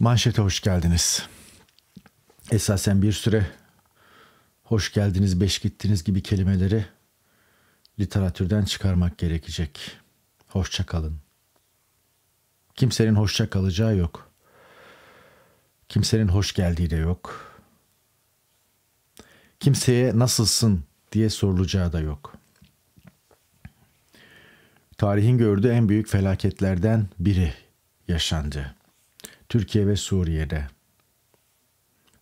Manşete hoş geldiniz. Esasen bir süre hoş geldiniz, beş gittiniz gibi kelimeleri literatürden çıkarmak gerekecek. Hoşça kalın. Kimsenin hoşça kalacağı yok. Kimsenin hoş geldiği de yok. Kimseye nasılsın diye sorulacağı da yok. Tarihin gördüğü en büyük felaketlerden biri yaşandı. Türkiye ve Suriye'de.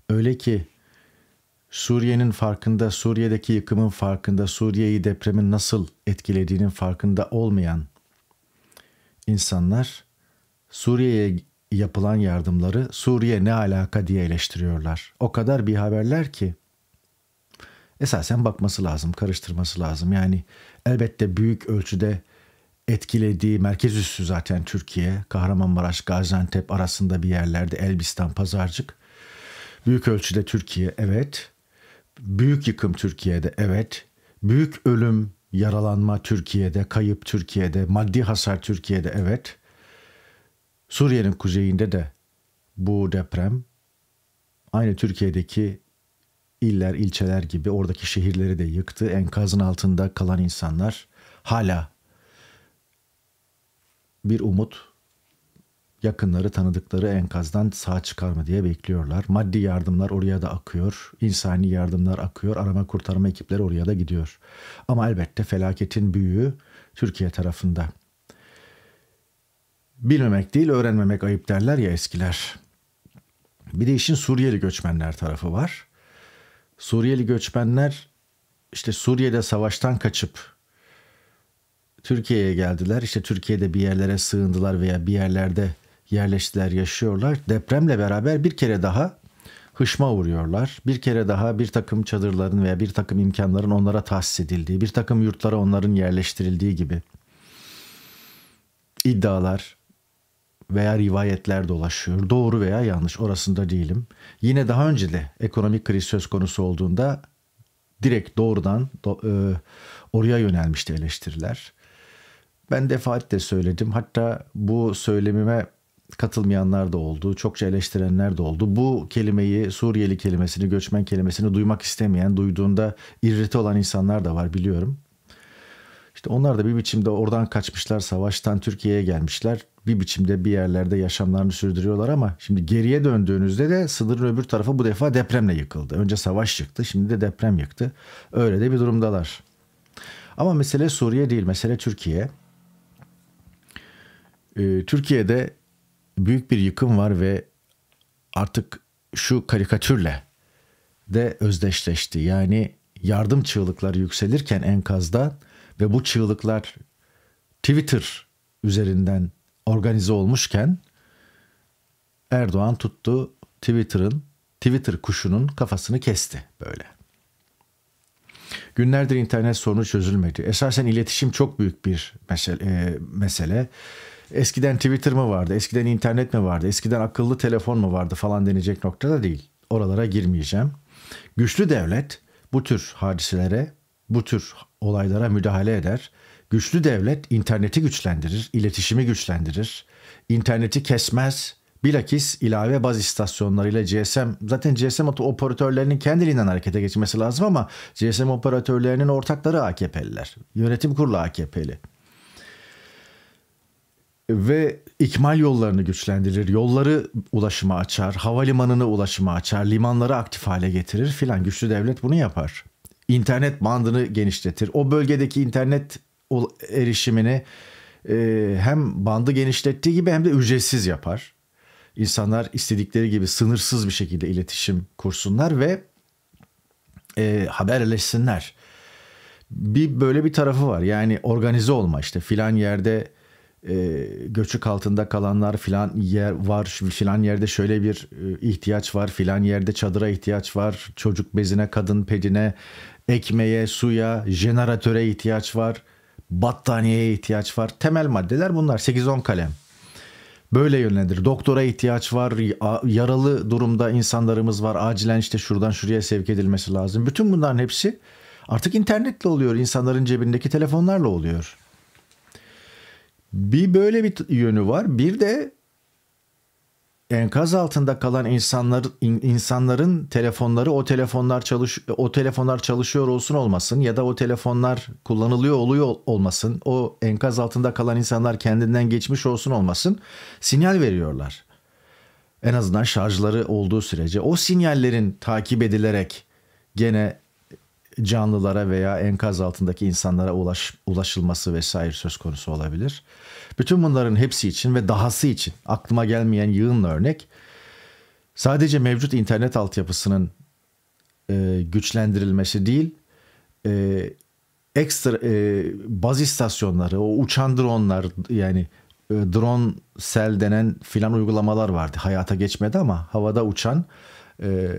Öyle ki Suriye'nin farkında, Suriye'deki yıkımın farkında, Suriye'yi depremin nasıl etkilediğinin farkında olmayan insanlar Suriye'ye yapılan yardımları Suriye ne alaka diye eleştiriyorlar. O kadar bir haberler ki esasen bakması lazım, karıştırması lazım. Yani elbette büyük ölçüde etkilediği merkez üssü zaten Türkiye. Kahramanmaraş, Gaziantep arasında bir yerlerde Elbistan, Pazarcık. Büyük ölçüde Türkiye evet. Büyük yıkım Türkiye'de evet. Büyük ölüm, yaralanma Türkiye'de, kayıp Türkiye'de, maddi hasar Türkiye'de evet. Suriye'nin kuzeyinde de bu deprem aynı Türkiye'deki iller, ilçeler gibi oradaki şehirleri de yıktı. Enkazın altında kalan insanlar hala bir umut yakınları tanıdıkları enkazdan sağ çıkar mı diye bekliyorlar. Maddi yardımlar oraya da akıyor. insani yardımlar akıyor. Arama kurtarma ekipleri oraya da gidiyor. Ama elbette felaketin büyüğü Türkiye tarafında. Bilmemek değil öğrenmemek ayıp derler ya eskiler. Bir de işin Suriyeli göçmenler tarafı var. Suriyeli göçmenler işte Suriye'de savaştan kaçıp Türkiye'ye geldiler. İşte Türkiye'de bir yerlere sığındılar veya bir yerlerde yerleştiler, yaşıyorlar. Depremle beraber bir kere daha hışma uğruyorlar. Bir kere daha bir takım çadırların veya bir takım imkanların onlara tahsis edildiği, bir takım yurtlara onların yerleştirildiği gibi iddialar veya rivayetler dolaşıyor. Doğru veya yanlış orasında değilim. Yine daha önce de ekonomik kriz söz konusu olduğunda direkt doğrudan do, e, oraya yönelmişti eleştiriler. Ben defaatle söyledim. Hatta bu söylemime katılmayanlar da oldu. Çokça eleştirenler de oldu. Bu kelimeyi, Suriyeli kelimesini, göçmen kelimesini duymak istemeyen, duyduğunda irrite olan insanlar da var biliyorum. İşte onlar da bir biçimde oradan kaçmışlar, savaştan Türkiye'ye gelmişler. Bir biçimde bir yerlerde yaşamlarını sürdürüyorlar ama şimdi geriye döndüğünüzde de sınırın öbür tarafı bu defa depremle yıkıldı. Önce savaş yıktı, şimdi de deprem yıktı. Öyle de bir durumdalar. Ama mesele Suriye değil, mesele Türkiye e, Türkiye'de büyük bir yıkım var ve artık şu karikatürle de özdeşleşti. Yani yardım çığlıkları yükselirken enkazda ve bu çığlıklar Twitter üzerinden organize olmuşken Erdoğan tuttu Twitter'ın Twitter kuşunun kafasını kesti böyle. Günlerdir internet sorunu çözülmedi. Esasen iletişim çok büyük bir mesele. E, mesele eskiden Twitter mı vardı, eskiden internet mi vardı, eskiden akıllı telefon mu vardı falan denecek noktada değil. Oralara girmeyeceğim. Güçlü devlet bu tür hadiselere, bu tür olaylara müdahale eder. Güçlü devlet interneti güçlendirir, iletişimi güçlendirir. İnterneti kesmez. Bilakis ilave baz istasyonlarıyla GSM, zaten GSM operatörlerinin kendiliğinden harekete geçmesi lazım ama GSM operatörlerinin ortakları AKP'liler. Yönetim kurulu AKP'li ve ikmal yollarını güçlendirir, yolları ulaşıma açar, havalimanını ulaşıma açar, limanları aktif hale getirir filan. Güçlü devlet bunu yapar. İnternet bandını genişletir. O bölgedeki internet erişimini e, hem bandı genişlettiği gibi hem de ücretsiz yapar. İnsanlar istedikleri gibi sınırsız bir şekilde iletişim kursunlar ve e, haberleşsinler. Bir böyle bir tarafı var. Yani organize olma işte filan yerde e, göçük altında kalanlar filan yer var filan yerde şöyle bir e, ihtiyaç var filan yerde çadıra ihtiyaç var çocuk bezine kadın pedine ekmeğe suya jeneratöre ihtiyaç var battaniyeye ihtiyaç var temel maddeler bunlar 8-10 kalem böyle yönlendir. Doktora ihtiyaç var, yaralı durumda insanlarımız var, acilen işte şuradan şuraya sevk edilmesi lazım. Bütün bunların hepsi artık internetle oluyor, insanların cebindeki telefonlarla oluyor. Bir böyle bir yönü var. Bir de enkaz altında kalan insanlar insanların telefonları o telefonlar çalış o telefonlar çalışıyor olsun olmasın ya da o telefonlar kullanılıyor oluyor olmasın o enkaz altında kalan insanlar kendinden geçmiş olsun olmasın sinyal veriyorlar. En azından şarjları olduğu sürece o sinyallerin takip edilerek gene canlılara veya enkaz altındaki insanlara ulaş, ulaşılması vesaire söz konusu olabilir. Bütün bunların hepsi için ve dahası için aklıma gelmeyen yığınla örnek sadece mevcut internet altyapısının e, güçlendirilmesi değil e, ekstra e, baz istasyonları o uçan dronlar yani e, drone sel denen filan uygulamalar vardı hayata geçmedi ama havada uçan e,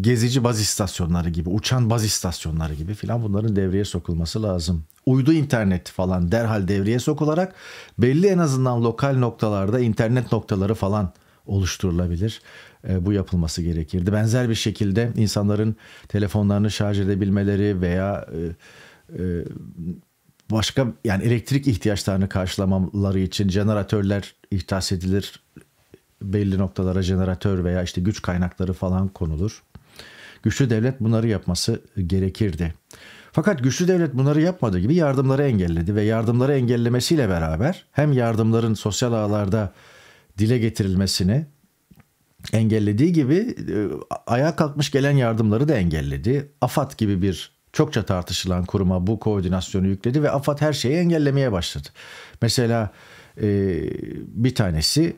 gezici baz istasyonları gibi, uçan baz istasyonları gibi filan bunların devreye sokulması lazım. Uydu internet falan derhal devreye sokularak belli en azından lokal noktalarda internet noktaları falan oluşturulabilir. E, bu yapılması gerekirdi. Benzer bir şekilde insanların telefonlarını şarj edebilmeleri veya e, e, başka yani elektrik ihtiyaçlarını karşılamaları için jeneratörler ihtas edilir belli noktalara jeneratör veya işte güç kaynakları falan konulur. Güçlü devlet bunları yapması gerekirdi. Fakat güçlü devlet bunları yapmadığı gibi yardımları engelledi ve yardımları engellemesiyle beraber hem yardımların sosyal ağlarda dile getirilmesini engellediği gibi e, ayağa kalkmış gelen yardımları da engelledi. AFAD gibi bir çokça tartışılan kuruma bu koordinasyonu yükledi ve AFAD her şeyi engellemeye başladı. Mesela e, bir tanesi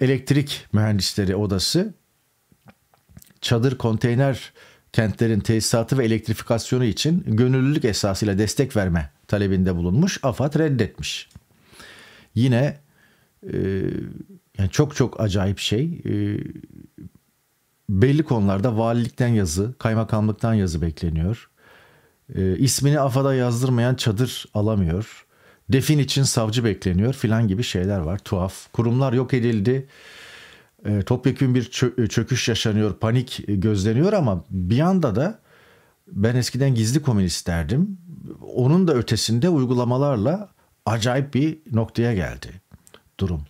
elektrik mühendisleri odası çadır konteyner kentlerin tesisatı ve elektrifikasyonu için gönüllülük esasıyla destek verme talebinde bulunmuş. AFAD reddetmiş. Yine e, yani çok çok acayip şey. E, belli konularda valilikten yazı, kaymakamlıktan yazı bekleniyor. E, ismini AFAD'a yazdırmayan çadır alamıyor defin için savcı bekleniyor filan gibi şeyler var tuhaf. Kurumlar yok edildi. E, topyekun bir çö- e, çöküş yaşanıyor, panik e, gözleniyor ama bir yanda da ben eskiden gizli komünist derdim. Onun da ötesinde uygulamalarla acayip bir noktaya geldi durum.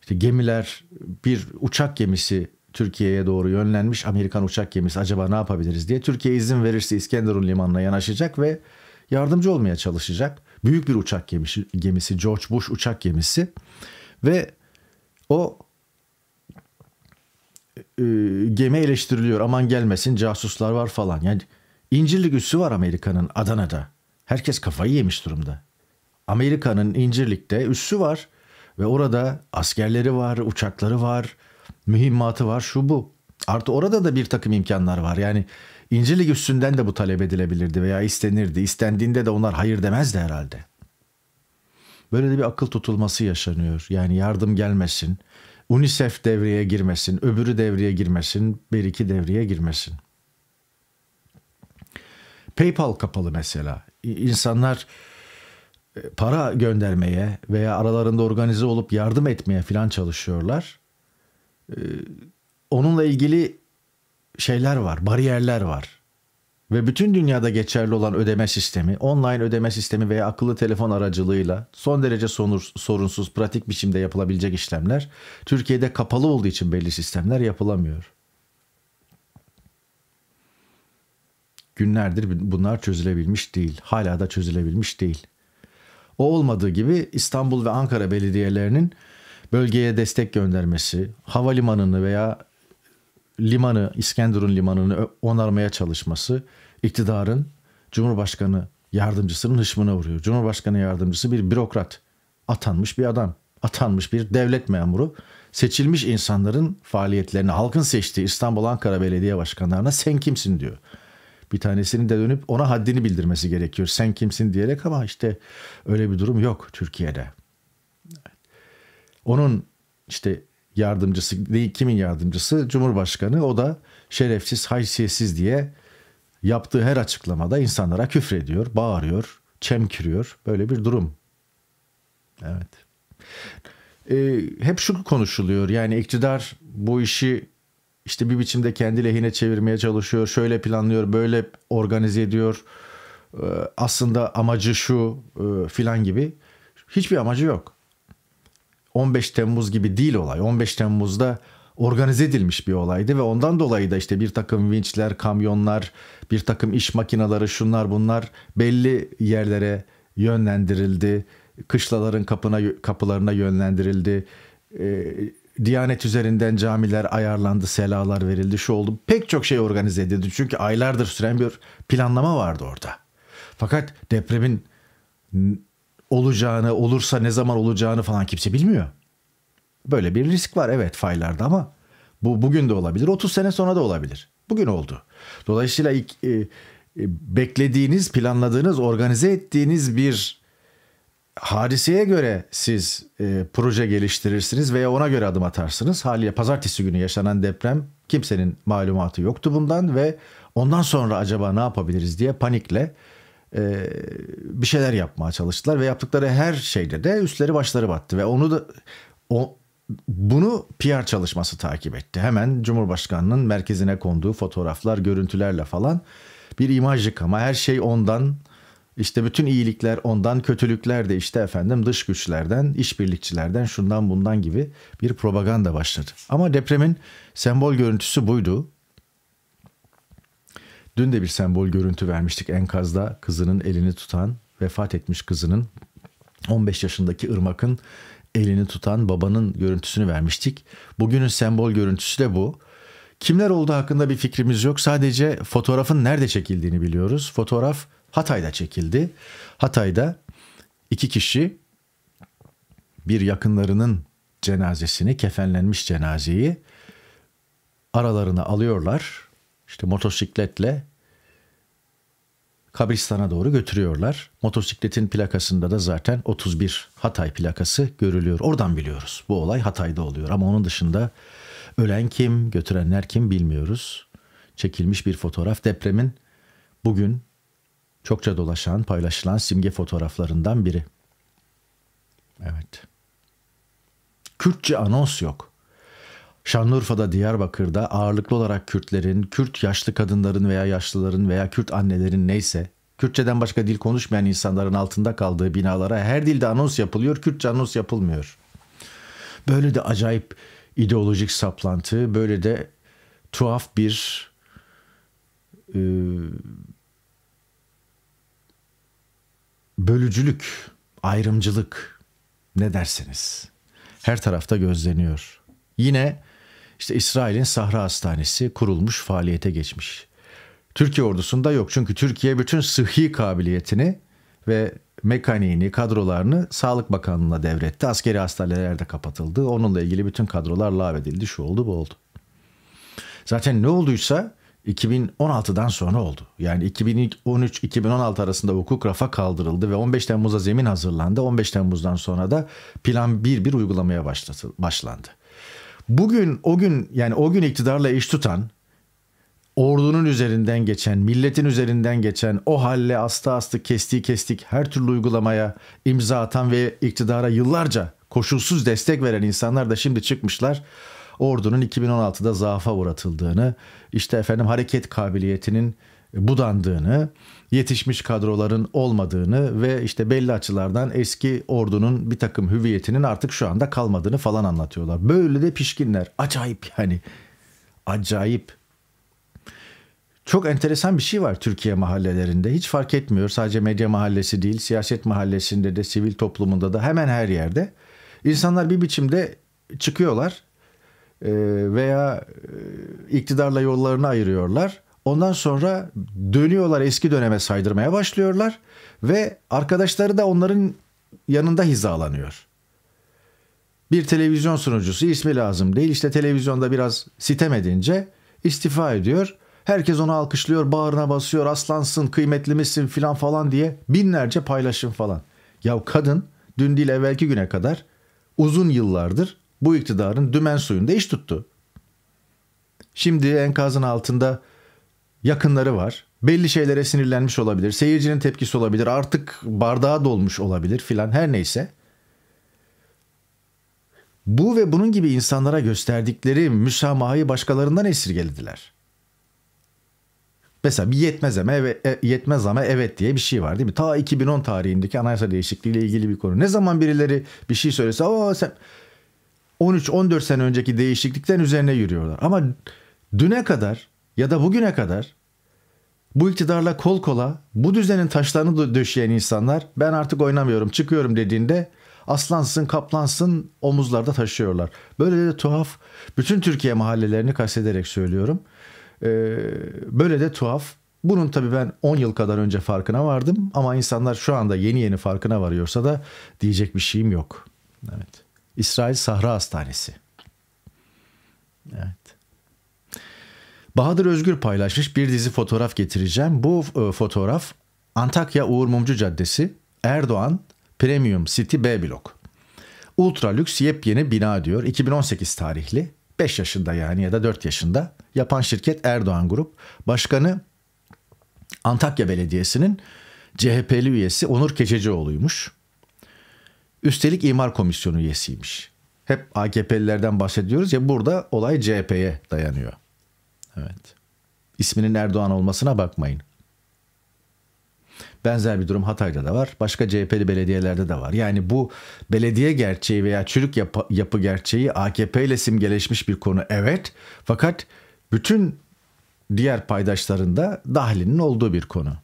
İşte gemiler, bir uçak gemisi Türkiye'ye doğru yönlenmiş Amerikan uçak gemisi acaba ne yapabiliriz diye. Türkiye izin verirse İskenderun limanına yanaşacak ve yardımcı olmaya çalışacak. Büyük bir uçak gemisi, gemisi George Bush uçak gemisi ve o e, gemi eleştiriliyor aman gelmesin casuslar var falan. Yani İncirlik üssü var Amerika'nın Adana'da. Herkes kafayı yemiş durumda. Amerika'nın İncirlik'te üssü var ve orada askerleri var, uçakları var, mühimmatı var, şu bu. Artı orada da bir takım imkanlar var. Yani İncirlik üstünden de bu talep edilebilirdi veya istenirdi. İstendiğinde de onlar hayır demezdi herhalde. Böyle de bir akıl tutulması yaşanıyor. Yani yardım gelmesin, UNICEF devreye girmesin, öbürü devreye girmesin, bir iki devreye girmesin. PayPal kapalı mesela. İnsanlar e, para göndermeye veya aralarında organize olup yardım etmeye falan çalışıyorlar. E, onunla ilgili şeyler var, bariyerler var. Ve bütün dünyada geçerli olan ödeme sistemi, online ödeme sistemi veya akıllı telefon aracılığıyla son derece sonur, sorunsuz, pratik biçimde yapılabilecek işlemler, Türkiye'de kapalı olduğu için belli sistemler yapılamıyor. Günlerdir bunlar çözülebilmiş değil, hala da çözülebilmiş değil. O olmadığı gibi İstanbul ve Ankara belediyelerinin bölgeye destek göndermesi, havalimanını veya limanı, İskenderun limanını onarmaya çalışması iktidarın Cumhurbaşkanı yardımcısının hışmına vuruyor. Cumhurbaşkanı yardımcısı bir bürokrat, atanmış bir adam, atanmış bir devlet memuru. Seçilmiş insanların faaliyetlerini halkın seçtiği İstanbul Ankara Belediye Başkanlarına sen kimsin diyor. Bir tanesinin de dönüp ona haddini bildirmesi gerekiyor. Sen kimsin diyerek ama işte öyle bir durum yok Türkiye'de. Onun işte yardımcısı değil kimin yardımcısı Cumhurbaşkanı o da şerefsiz haysiyetsiz diye yaptığı her açıklamada insanlara küfrediyor, bağırıyor, çemkiriyor. Böyle bir durum. Evet. Ee, hep şu konuşuluyor yani iktidar bu işi işte bir biçimde kendi lehine çevirmeye çalışıyor. Şöyle planlıyor, böyle organize ediyor. Ee, aslında amacı şu e, filan gibi. Hiçbir amacı yok. 15 Temmuz gibi değil olay. 15 Temmuz'da organize edilmiş bir olaydı ve ondan dolayı da işte bir takım vinçler, kamyonlar, bir takım iş makineleri şunlar bunlar belli yerlere yönlendirildi. Kışlaların kapına kapılarına yönlendirildi. E, Diyanet üzerinden camiler ayarlandı, selalar verildi, şu oldu. Pek çok şey organize edildi çünkü aylardır süren bir planlama vardı orada. Fakat depremin olacağını, olursa ne zaman olacağını falan kimse bilmiyor. Böyle bir risk var evet faylarda ama bu bugün de olabilir, 30 sene sonra da olabilir. Bugün oldu. Dolayısıyla ilk, e, e, beklediğiniz, planladığınız, organize ettiğiniz bir hadiseye göre siz e, proje geliştirirsiniz veya ona göre adım atarsınız. Haliyle pazartesi günü yaşanan deprem kimsenin malumatı yoktu bundan ve ondan sonra acaba ne yapabiliriz diye panikle e, bir şeyler yapmaya çalıştılar ve yaptıkları her şeyde de üstleri başları battı ve onu da o, bunu PR çalışması takip etti. Hemen Cumhurbaşkanının merkezine konduğu fotoğraflar, görüntülerle falan bir imaj yıkama. Her şey ondan, işte bütün iyilikler ondan, kötülükler de işte efendim dış güçlerden, işbirlikçilerden, şundan bundan gibi bir propaganda başladı. Ama depremin sembol görüntüsü buydu. Dün de bir sembol görüntü vermiştik enkazda kızının elini tutan vefat etmiş kızının 15 yaşındaki Irmak'ın elini tutan babanın görüntüsünü vermiştik. Bugünün sembol görüntüsü de bu. Kimler olduğu hakkında bir fikrimiz yok. Sadece fotoğrafın nerede çekildiğini biliyoruz. Fotoğraf Hatay'da çekildi. Hatay'da iki kişi bir yakınlarının cenazesini, kefenlenmiş cenazeyi aralarına alıyorlar işte motosikletle kabristana doğru götürüyorlar. Motosikletin plakasında da zaten 31 Hatay plakası görülüyor. Oradan biliyoruz. Bu olay Hatay'da oluyor ama onun dışında ölen kim, götürenler kim bilmiyoruz. Çekilmiş bir fotoğraf depremin bugün çokça dolaşan, paylaşılan simge fotoğraflarından biri. Evet. Kürtçe anons yok. Şanlıurfa'da, Diyarbakır'da ağırlıklı olarak Kürtlerin, Kürt yaşlı kadınların veya yaşlıların veya Kürt annelerin neyse Kürtçeden başka dil konuşmayan insanların altında kaldığı binalara her dilde anons yapılıyor, Kürtçe anons yapılmıyor. Böyle de acayip ideolojik saplantı, böyle de tuhaf bir e, bölücülük, ayrımcılık ne dersiniz? Her tarafta gözleniyor. Yine işte İsrail'in Sahra Hastanesi kurulmuş, faaliyete geçmiş. Türkiye ordusunda yok çünkü Türkiye bütün sıhhi kabiliyetini ve mekaniğini, kadrolarını Sağlık Bakanlığı'na devretti. Askeri hastaneler de kapatıldı. Onunla ilgili bütün kadrolar lağvedildi. Şu oldu, bu oldu. Zaten ne olduysa 2016'dan sonra oldu. Yani 2013-2016 arasında hukuk rafa kaldırıldı ve 15 Temmuz'a zemin hazırlandı. 15 Temmuz'dan sonra da plan bir bir uygulamaya başlandı. Bugün o gün yani o gün iktidarla iş tutan ordunun üzerinden geçen, milletin üzerinden geçen, o halle astı astı kestiği kestik her türlü uygulamaya imza atan ve iktidara yıllarca koşulsuz destek veren insanlar da şimdi çıkmışlar. Ordunun 2016'da zaafa uğratıldığını, işte efendim hareket kabiliyetinin budandığını, yetişmiş kadroların olmadığını ve işte belli açılardan eski ordunun bir takım hüviyetinin artık şu anda kalmadığını falan anlatıyorlar. Böyle de pişkinler. Acayip yani. Acayip. Çok enteresan bir şey var Türkiye mahallelerinde. Hiç fark etmiyor. Sadece medya mahallesi değil, siyaset mahallesinde de, sivil toplumunda da hemen her yerde. İnsanlar bir biçimde çıkıyorlar veya iktidarla yollarını ayırıyorlar Ondan sonra dönüyorlar eski döneme saydırmaya başlıyorlar ve arkadaşları da onların yanında hizalanıyor. Bir televizyon sunucusu ismi lazım değil işte televizyonda biraz sitem edince istifa ediyor. Herkes onu alkışlıyor, bağrına basıyor, aslansın, kıymetli misin filan falan diye binlerce paylaşım falan. Ya kadın dün değil evvelki güne kadar uzun yıllardır bu iktidarın dümen suyunda iş tuttu. Şimdi enkazın altında yakınları var. Belli şeylere sinirlenmiş olabilir. Seyircinin tepkisi olabilir. Artık bardağa dolmuş olabilir filan her neyse. Bu ve bunun gibi insanlara gösterdikleri müsamahayı başkalarından esirgelediler. Mesela bir yetmez ama, evet, e, yetmez ama evet diye bir şey var değil mi? Ta 2010 tarihindeki anayasa değişikliği ile ilgili bir konu. Ne zaman birileri bir şey söylese o sen 13-14 sene önceki değişiklikten üzerine yürüyorlar. Ama düne kadar ya da bugüne kadar bu iktidarla kol kola bu düzenin taşlarını döşeyen insanlar ben artık oynamıyorum çıkıyorum dediğinde aslansın kaplansın omuzlarda taşıyorlar. Böyle de tuhaf bütün Türkiye mahallelerini kastederek söylüyorum. Ee, böyle de tuhaf. Bunun tabii ben 10 yıl kadar önce farkına vardım ama insanlar şu anda yeni yeni farkına varıyorsa da diyecek bir şeyim yok. Evet. İsrail Sahra Hastanesi. Evet. Bahadır Özgür paylaşmış bir dizi fotoğraf getireceğim. Bu e, fotoğraf Antakya Uğur Mumcu Caddesi, Erdoğan, Premium City B blok. Ultra lüks yepyeni bina diyor. 2018 tarihli. 5 yaşında yani ya da 4 yaşında. Yapan şirket Erdoğan Grup. Başkanı Antakya Belediyesi'nin CHP'li üyesi Onur Keçecioğlu'ymuş. Üstelik imar komisyonu üyesiymiş. Hep AKP'lilerden bahsediyoruz ya burada olay CHP'ye dayanıyor. Evet. İsminin Erdoğan olmasına bakmayın. Benzer bir durum Hatay'da da var. Başka CHP'li belediyelerde de var. Yani bu belediye gerçeği veya çürük yapı, yapı gerçeği AKP ile simgeleşmiş bir konu. Evet. Fakat bütün diğer paydaşlarında dahilinin olduğu bir konu.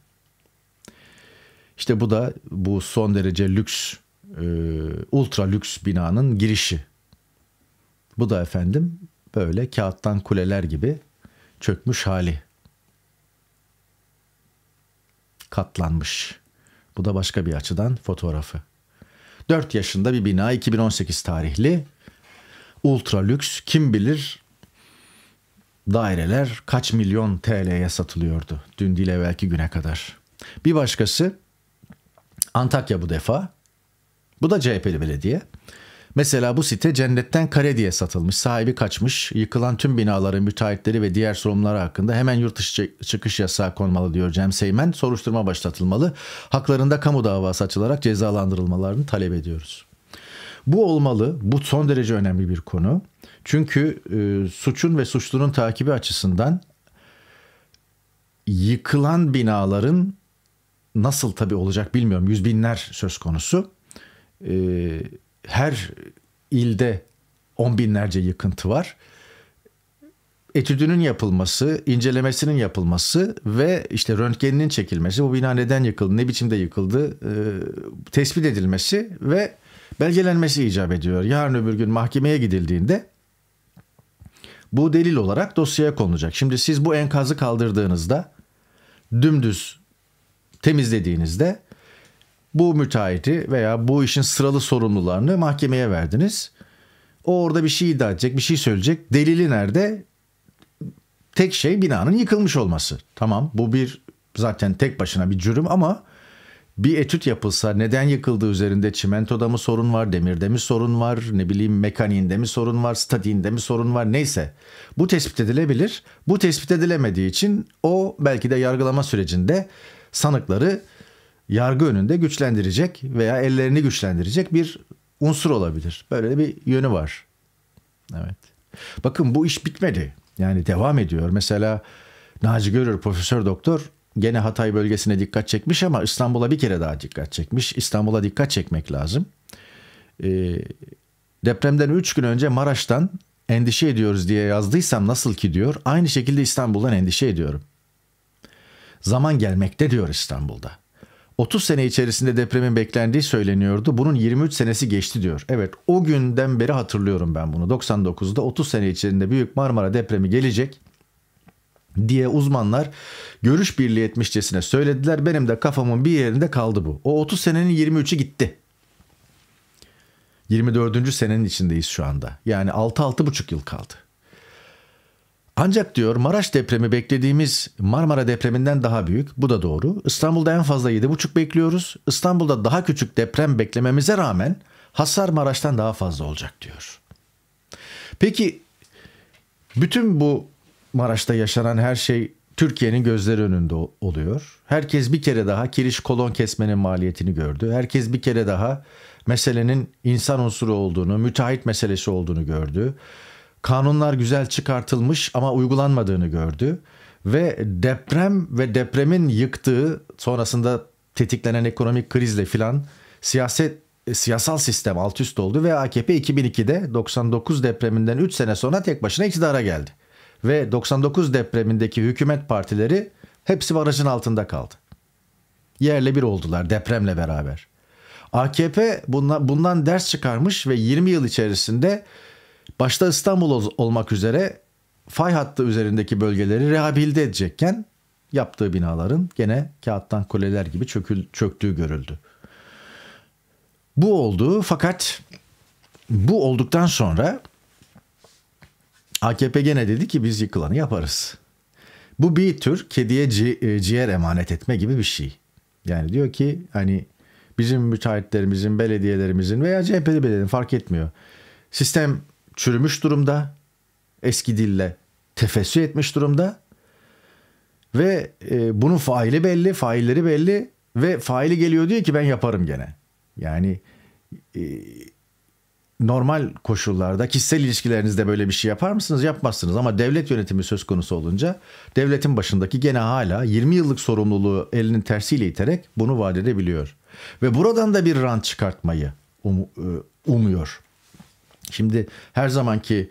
İşte bu da bu son derece lüks, e, ultra lüks binanın girişi. Bu da efendim böyle kağıttan kuleler gibi çökmüş hali. Katlanmış. Bu da başka bir açıdan fotoğrafı. 4 yaşında bir bina 2018 tarihli. Ultra lüks kim bilir daireler kaç milyon TL'ye satılıyordu dün değil evvelki güne kadar. Bir başkası Antakya bu defa. Bu da CHP'li belediye. Mesela bu site cennetten kare diye satılmış. Sahibi kaçmış. Yıkılan tüm binaların müteahhitleri ve diğer sorumluları hakkında hemen yurt dışı çıkış yasağı konmalı diyor Cem Seymen. Soruşturma başlatılmalı. Haklarında kamu davası açılarak cezalandırılmalarını talep ediyoruz. Bu olmalı. Bu son derece önemli bir konu. Çünkü e, suçun ve suçlunun takibi açısından yıkılan binaların nasıl tabii olacak bilmiyorum. Yüz binler söz konusu. E, her ilde on binlerce yıkıntı var. Etüdünün yapılması, incelemesinin yapılması ve işte röntgeninin çekilmesi, bu bina neden yıkıldı, ne biçimde yıkıldı, e, tespit edilmesi ve belgelenmesi icap ediyor. Yarın öbür gün mahkemeye gidildiğinde bu delil olarak dosyaya konulacak. Şimdi siz bu enkazı kaldırdığınızda dümdüz temizlediğinizde bu müteahhiti veya bu işin sıralı sorumlularını mahkemeye verdiniz. O orada bir şey iddia edecek, bir şey söyleyecek. Delili nerede? Tek şey binanın yıkılmış olması. Tamam bu bir zaten tek başına bir cürüm ama bir etüt yapılsa neden yıkıldığı üzerinde çimentoda mı sorun var, demirde mi sorun var, ne bileyim mekaniğinde mi sorun var, statiğinde mi sorun var neyse. Bu tespit edilebilir. Bu tespit edilemediği için o belki de yargılama sürecinde sanıkları yargı önünde güçlendirecek veya ellerini güçlendirecek bir unsur olabilir. Böyle bir yönü var. Evet. Bakın bu iş bitmedi. Yani devam ediyor. Mesela Naci Görür profesör doktor gene Hatay bölgesine dikkat çekmiş ama İstanbul'a bir kere daha dikkat çekmiş. İstanbul'a dikkat çekmek lazım. E, depremden 3 gün önce Maraş'tan endişe ediyoruz diye yazdıysam nasıl ki diyor. Aynı şekilde İstanbul'dan endişe ediyorum. Zaman gelmekte diyor İstanbul'da. 30 sene içerisinde depremin beklendiği söyleniyordu. Bunun 23 senesi geçti diyor. Evet o günden beri hatırlıyorum ben bunu. 99'da 30 sene içerisinde Büyük Marmara depremi gelecek diye uzmanlar görüş birliği etmişçesine söylediler. Benim de kafamın bir yerinde kaldı bu. O 30 senenin 23'ü gitti. 24. senenin içindeyiz şu anda. Yani 6-6,5 yıl kaldı. Ancak diyor Maraş depremi beklediğimiz Marmara depreminden daha büyük. Bu da doğru. İstanbul'da en fazla 7,5 bekliyoruz. İstanbul'da daha küçük deprem beklememize rağmen hasar Maraş'tan daha fazla olacak diyor. Peki bütün bu Maraş'ta yaşanan her şey Türkiye'nin gözleri önünde oluyor. Herkes bir kere daha kiriş kolon kesmenin maliyetini gördü. Herkes bir kere daha meselenin insan unsuru olduğunu, müteahhit meselesi olduğunu gördü. Kanunlar güzel çıkartılmış ama uygulanmadığını gördü ve deprem ve depremin yıktığı sonrasında tetiklenen ekonomik krizle filan siyaset siyasal sistem alt üst oldu ve AKP 2002'de 99 depreminden 3 sene sonra tek başına iktidara geldi. Ve 99 depremindeki hükümet partileri hepsi barajın altında kaldı. Yerle bir oldular depremle beraber. AKP bundan, bundan ders çıkarmış ve 20 yıl içerisinde başta İstanbul olmak üzere fay hattı üzerindeki bölgeleri rehabilite edecekken yaptığı binaların gene kağıttan kuleler gibi çökül, çöktüğü görüldü. Bu oldu fakat bu olduktan sonra AKP gene dedi ki biz yıkılanı yaparız. Bu bir tür kediye ci, e, ciğer emanet etme gibi bir şey. Yani diyor ki hani bizim müteahhitlerimizin, belediyelerimizin veya CHP'li belediyelerin fark etmiyor. Sistem çürümüş durumda. Eski dille tefessü etmiş durumda. Ve e, bunun faili belli, failleri belli ve faili geliyor diyor ki ben yaparım gene. Yani e, normal koşullarda kişisel ilişkilerinizde böyle bir şey yapar mısınız? Yapmazsınız ama devlet yönetimi söz konusu olunca devletin başındaki gene hala 20 yıllık sorumluluğu elinin tersiyle iterek bunu vaat edebiliyor. Ve buradan da bir rant çıkartmayı um, umuyor. Şimdi her zamanki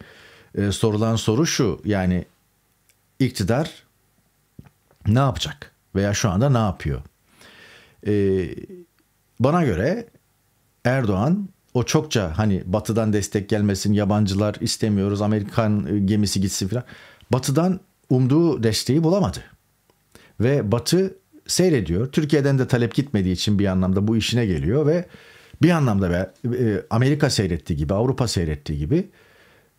e, sorulan soru şu yani iktidar ne yapacak veya şu anda ne yapıyor? E, bana göre Erdoğan o çokça hani batıdan destek gelmesin, yabancılar istemiyoruz, Amerikan e, gemisi gitsin filan. Batıdan umduğu desteği bulamadı. Ve batı seyrediyor. Türkiye'den de talep gitmediği için bir anlamda bu işine geliyor ve bir anlamda be, e, Amerika seyrettiği gibi, Avrupa seyrettiği gibi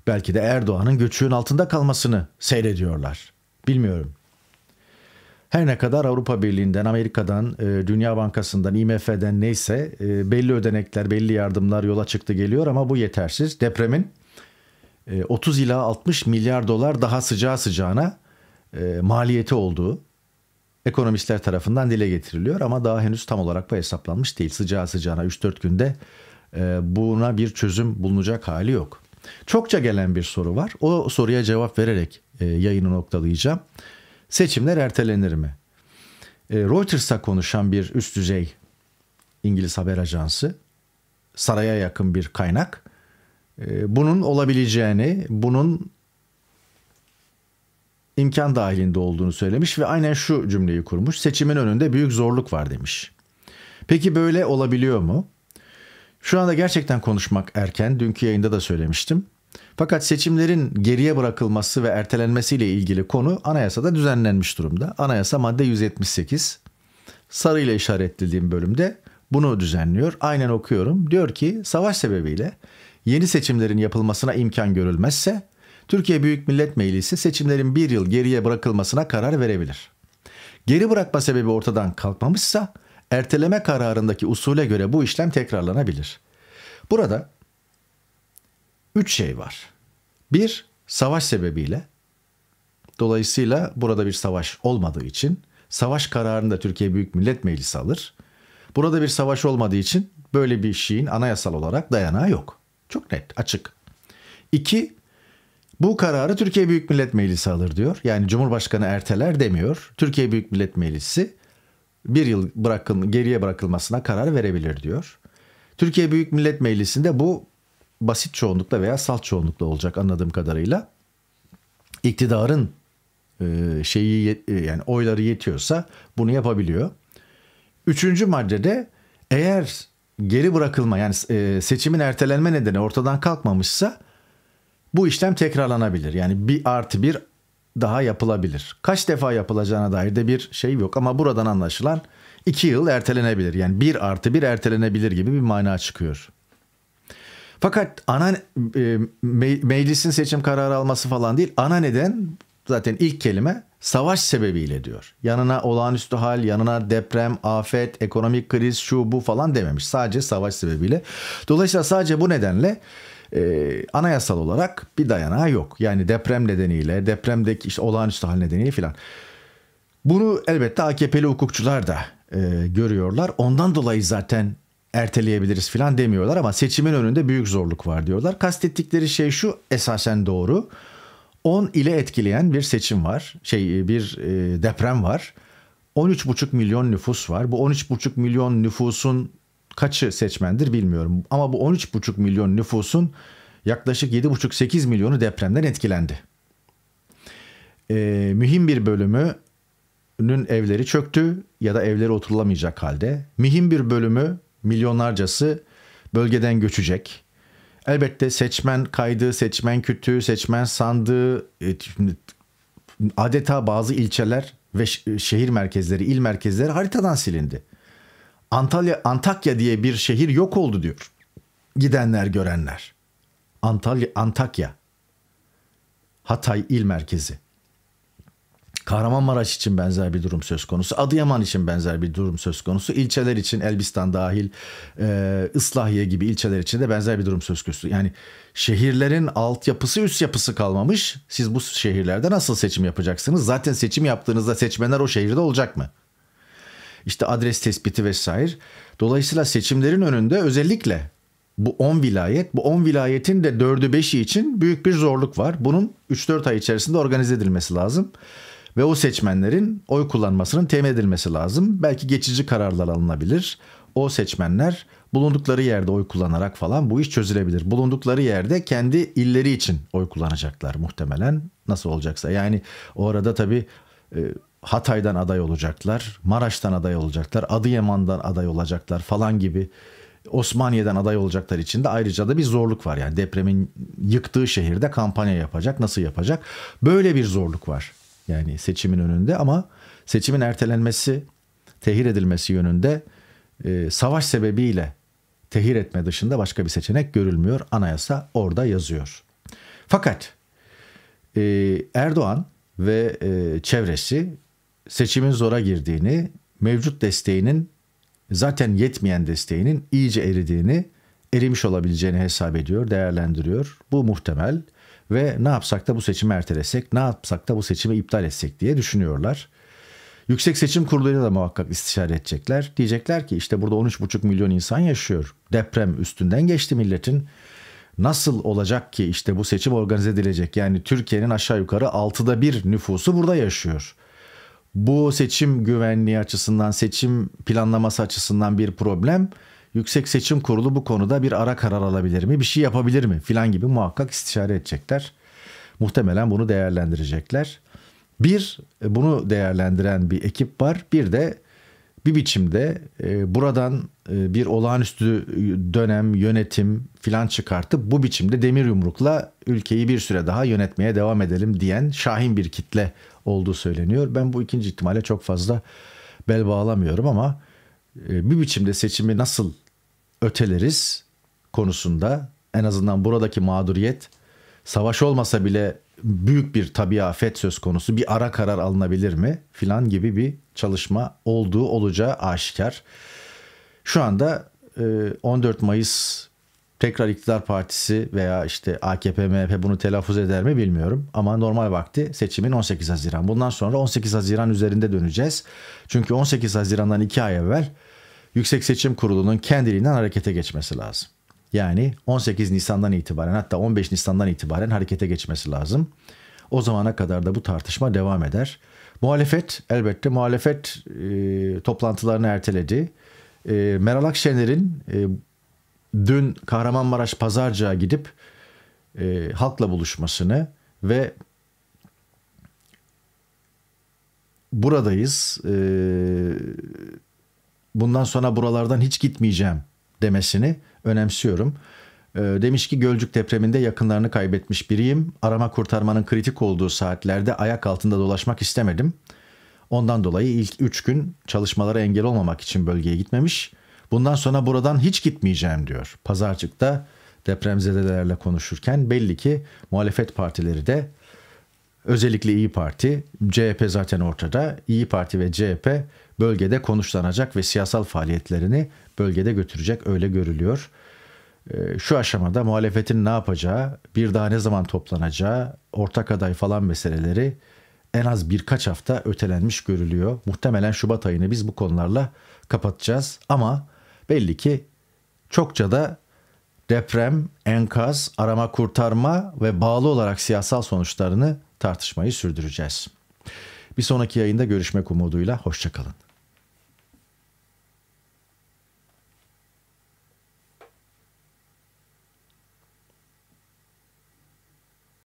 belki de Erdoğan'ın göçüğün altında kalmasını seyrediyorlar. Bilmiyorum. Her ne kadar Avrupa Birliği'nden, Amerika'dan, e, Dünya Bankası'ndan, IMF'den neyse e, belli ödenekler, belli yardımlar yola çıktı geliyor ama bu yetersiz. Depremin 30 ila 60 milyar dolar daha sıcağı sıcağına maliyeti olduğu ekonomistler tarafından dile getiriliyor ama daha henüz tam olarak bu hesaplanmış değil. Sıcağı sıcağına 3-4 günde e, buna bir çözüm bulunacak hali yok. Çokça gelen bir soru var. O soruya cevap vererek e, yayını noktalayacağım. Seçimler ertelenir mi? E, Reuters'a konuşan bir üst düzey İngiliz haber ajansı, saraya yakın bir kaynak, bunun olabileceğini, bunun imkan dahilinde olduğunu söylemiş ve aynen şu cümleyi kurmuş. Seçimin önünde büyük zorluk var demiş. Peki böyle olabiliyor mu? Şu anda gerçekten konuşmak erken. Dünkü yayında da söylemiştim. Fakat seçimlerin geriye bırakılması ve ertelenmesiyle ilgili konu anayasada düzenlenmiş durumda. Anayasa madde 178 sarıyla işaretlediğim bölümde bunu düzenliyor. Aynen okuyorum. Diyor ki savaş sebebiyle yeni seçimlerin yapılmasına imkan görülmezse Türkiye Büyük Millet Meclisi seçimlerin bir yıl geriye bırakılmasına karar verebilir. Geri bırakma sebebi ortadan kalkmamışsa erteleme kararındaki usule göre bu işlem tekrarlanabilir. Burada üç şey var. Bir, savaş sebebiyle. Dolayısıyla burada bir savaş olmadığı için savaş kararını da Türkiye Büyük Millet Meclisi alır. Burada bir savaş olmadığı için böyle bir şeyin anayasal olarak dayanağı yok. Çok net, açık. İki, bu kararı Türkiye Büyük Millet Meclisi alır diyor. Yani Cumhurbaşkanı erteler demiyor. Türkiye Büyük Millet Meclisi bir yıl bırakın, geriye bırakılmasına karar verebilir diyor. Türkiye Büyük Millet Meclisi'nde bu basit çoğunlukla veya salt çoğunlukla olacak anladığım kadarıyla. İktidarın e, şeyi e, yani oyları yetiyorsa bunu yapabiliyor. Üçüncü maddede eğer geri bırakılma yani e, seçimin ertelenme nedeni ortadan kalkmamışsa bu işlem tekrarlanabilir. Yani bir artı bir daha yapılabilir. Kaç defa yapılacağına dair de bir şey yok ama buradan anlaşılan 2 yıl ertelenebilir. Yani 1 artı 1 ertelenebilir gibi bir mana çıkıyor. Fakat ana e, meclisin seçim kararı alması falan değil. Ana neden zaten ilk kelime savaş sebebiyle diyor. Yanına olağanüstü hal, yanına deprem, afet, ekonomik kriz, şu bu falan dememiş. Sadece savaş sebebiyle. Dolayısıyla sadece bu nedenle e, anayasal olarak bir dayanağı yok. Yani deprem nedeniyle, depremdeki işte olağanüstü hal nedeniyle filan. Bunu elbette AKP'li hukukçular da e, görüyorlar. Ondan dolayı zaten erteleyebiliriz filan demiyorlar ama seçimin önünde büyük zorluk var diyorlar. Kastettikleri şey şu esasen doğru. 10 ile etkileyen bir seçim var. Şey e, bir e, deprem var. 13,5 milyon nüfus var. Bu 13,5 milyon nüfusun kaçı seçmendir bilmiyorum. Ama bu 13,5 milyon nüfusun yaklaşık 7,5-8 milyonu depremden etkilendi. E, mühim bir bölümünün evleri çöktü ya da evleri oturulamayacak halde. Mühim bir bölümü milyonlarcası bölgeden göçecek. Elbette seçmen kaydı, seçmen kütüğü, seçmen sandığı e, adeta bazı ilçeler ve şehir merkezleri, il merkezleri haritadan silindi. Antalya Antakya diye bir şehir yok oldu diyor. Gidenler görenler. Antalya Antakya. Hatay il merkezi. Kahramanmaraş için benzer bir durum söz konusu. Adıyaman için benzer bir durum söz konusu. İlçeler için Elbistan dahil e, Islahiye gibi ilçeler için de benzer bir durum söz konusu. Yani şehirlerin altyapısı üst yapısı kalmamış. Siz bu şehirlerde nasıl seçim yapacaksınız? Zaten seçim yaptığınızda seçmenler o şehirde olacak mı? işte adres tespiti vesaire. Dolayısıyla seçimlerin önünde özellikle bu 10 vilayet, bu 10 vilayetin de 4'ü 5'i için büyük bir zorluk var. Bunun 3-4 ay içerisinde organize edilmesi lazım. Ve o seçmenlerin oy kullanmasının temin edilmesi lazım. Belki geçici kararlar alınabilir. O seçmenler bulundukları yerde oy kullanarak falan bu iş çözülebilir. Bulundukları yerde kendi illeri için oy kullanacaklar muhtemelen. Nasıl olacaksa. Yani orada tabii e, Hatay'dan aday olacaklar, Maraş'tan aday olacaklar, Adıyaman'dan aday olacaklar falan gibi Osmaniye'den aday olacaklar için de ayrıca da bir zorluk var. Yani depremin yıktığı şehirde kampanya yapacak, nasıl yapacak? Böyle bir zorluk var. Yani seçimin önünde ama seçimin ertelenmesi, tehir edilmesi yönünde e, savaş sebebiyle tehir etme dışında başka bir seçenek görülmüyor. Anayasa orada yazıyor. Fakat e, Erdoğan ve e, çevresi seçimin zora girdiğini, mevcut desteğinin zaten yetmeyen desteğinin iyice eridiğini, erimiş olabileceğini hesap ediyor, değerlendiriyor. Bu muhtemel ve ne yapsak da bu seçimi ertelesek, ne yapsak da bu seçimi iptal etsek diye düşünüyorlar. Yüksek Seçim Kurulu'yla da muhakkak istişare edecekler. Diyecekler ki işte burada 13,5 milyon insan yaşıyor. Deprem üstünden geçti milletin. Nasıl olacak ki işte bu seçim organize edilecek? Yani Türkiye'nin aşağı yukarı 6'da 1 nüfusu burada yaşıyor bu seçim güvenliği açısından, seçim planlaması açısından bir problem. Yüksek Seçim Kurulu bu konuda bir ara karar alabilir mi? Bir şey yapabilir mi? Filan gibi muhakkak istişare edecekler. Muhtemelen bunu değerlendirecekler. Bir, e, bunu değerlendiren bir ekip var. Bir de bir biçimde e, buradan e, bir olağanüstü dönem, yönetim filan çıkartıp bu biçimde demir yumrukla ülkeyi bir süre daha yönetmeye devam edelim diyen şahin bir kitle olduğu söyleniyor. Ben bu ikinci ihtimale çok fazla bel bağlamıyorum ama e, bir biçimde seçimi nasıl öteleriz konusunda en azından buradaki mağduriyet savaş olmasa bile büyük bir tabi afet söz konusu bir ara karar alınabilir mi filan gibi bir çalışma olduğu olacağı aşikar. Şu anda 14 e, Mayıs tekrar iktidar partisi veya işte AKP, MHP bunu telaffuz eder mi bilmiyorum. Ama normal vakti seçimin 18 Haziran. Bundan sonra 18 Haziran üzerinde döneceğiz. Çünkü 18 Haziran'dan 2 ay evvel Yüksek Seçim Kurulu'nun kendiliğinden harekete geçmesi lazım. Yani 18 Nisan'dan itibaren hatta 15 Nisan'dan itibaren harekete geçmesi lazım. O zamana kadar da bu tartışma devam eder. Muhalefet elbette muhalefet e, toplantılarını erteledi. E, Meral Akşener'in e, dün Kahramanmaraş Pazarcığa gidip e, halkla buluşmasını ve buradayız e, bundan sonra buralardan hiç gitmeyeceğim demesini önemsiyorum. E, demiş ki Gölcük depreminde yakınlarını kaybetmiş biriyim. Arama kurtarmanın kritik olduğu saatlerde ayak altında dolaşmak istemedim. Ondan dolayı ilk 3 gün çalışmalara engel olmamak için bölgeye gitmemiş.'' Bundan sonra buradan hiç gitmeyeceğim diyor. Pazarcık'ta depremzedelerle konuşurken belli ki muhalefet partileri de özellikle İyi Parti, CHP zaten ortada. İyi Parti ve CHP bölgede konuşlanacak ve siyasal faaliyetlerini bölgede götürecek öyle görülüyor. Ee, şu aşamada muhalefetin ne yapacağı, bir daha ne zaman toplanacağı, ortak aday falan meseleleri en az birkaç hafta ötelenmiş görülüyor. Muhtemelen Şubat ayını biz bu konularla kapatacağız ama Belli ki çokça da deprem, enkaz, arama kurtarma ve bağlı olarak siyasal sonuçlarını tartışmayı sürdüreceğiz. Bir sonraki yayında görüşmek umuduyla hoşçakalın.